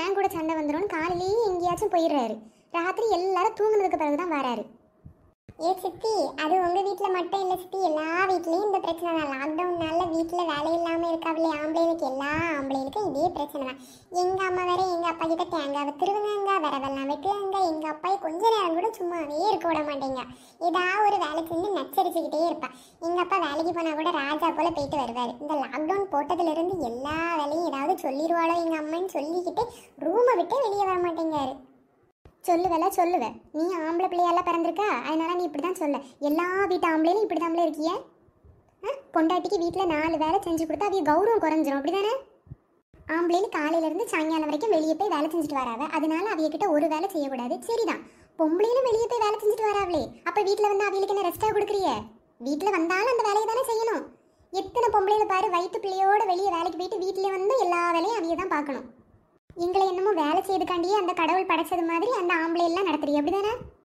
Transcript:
என் கூட சண்டை வந்துடும் காலையிலேயே எங்கேயாச்சும் போயிடுறாரு ராத்திரி எல்லாரும் தூங்குனதுக்கு பிறகு தான் வராரு ஏ சித்தி அது உங்கள் வீட்டில் மட்டும் இல்லை சித்தி எல்லா வீட்லேயும் இந்த பிரச்சனை தான் லாக்டவுனால வீட்டில் வேலை இல்லாமல் இருக்காவில்ல ஆம்பளைகளுக்கு எல்லா ஆம்பளைகளுக்கும் இதே பிரச்சனை தான் எங்கள் அம்மா வேற எங்கள் அப்பா கிட்ட தேங்காவை திருவுங்கங்க விரவெல்லாம் வெட்டுவாங்க எங்கள் அப்பாவை கொஞ்ச நேரம் கூட சும்மாவே இருக்க விட மாட்டேங்க ஏதாவது ஒரு வேலை செஞ்சு நச்சரிச்சுக்கிட்டே இருப்பேன் எங்கள் அப்பா வேலைக்கு போனால் கூட ராஜா போல் போயிட்டு வருவார் இந்த லாக்டவுன் போட்டதுலேருந்து எல்லா வேலையும் ஏதாவது சொல்லிடுவாளோ எங்கள் அம்மான்னு சொல்லிக்கிட்டு ரூமை விட்டு வெளியே வர மாட்டேங்கார் சொல்லுவேல சொல்லுவேன் நீ ஆம்பளை பிள்ளையெல்லாம் பிறந்திருக்கா அதனால நீ இப்படி தான் சொல்ல எல்லா வீட்டு ஆம்பளையும் இப்படி தான் இருக்கியே பொண்டாட்டிக்கு வீட்டில் நாலு வேலை செஞ்சு கொடுத்தா அவங்க கௌரவம் குறைஞ்சிரும் அப்படி தானே ஆம்பளைன்னு காலையிலேருந்து சாயங்காலம் வரைக்கும் வெளியே போய் வேலை செஞ்சுட்டு வராவ அதனால கிட்ட ஒரு வேலை செய்யக்கூடாது சரிதான் பொம்பளைன்னு வெளியே போய் வேலை செஞ்சுட்டு வராவளே அப்போ வீட்டில் வந்து அவங்களுக்கு என்ன ரெஸ்ட்டாக கொடுக்குறிய வீட்டில் வந்தாலும் அந்த வேலையை தானே செய்யணும் எத்தனை பொம்பளையில பாரு வயிற்று பிள்ளையோட வெளியே வேலைக்கு போயிட்டு வீட்டிலே வந்து எல்லா வேலையும் அவையை தான் பார்க்கணும் எங்களை என்னமோ வேலை செய்யறதுக்காண்டியே அந்த கடவுள் படைச்சது மாதிரி அந்த ஆம்பளை எல்லாம் நடத்துறீ அப்படிதானே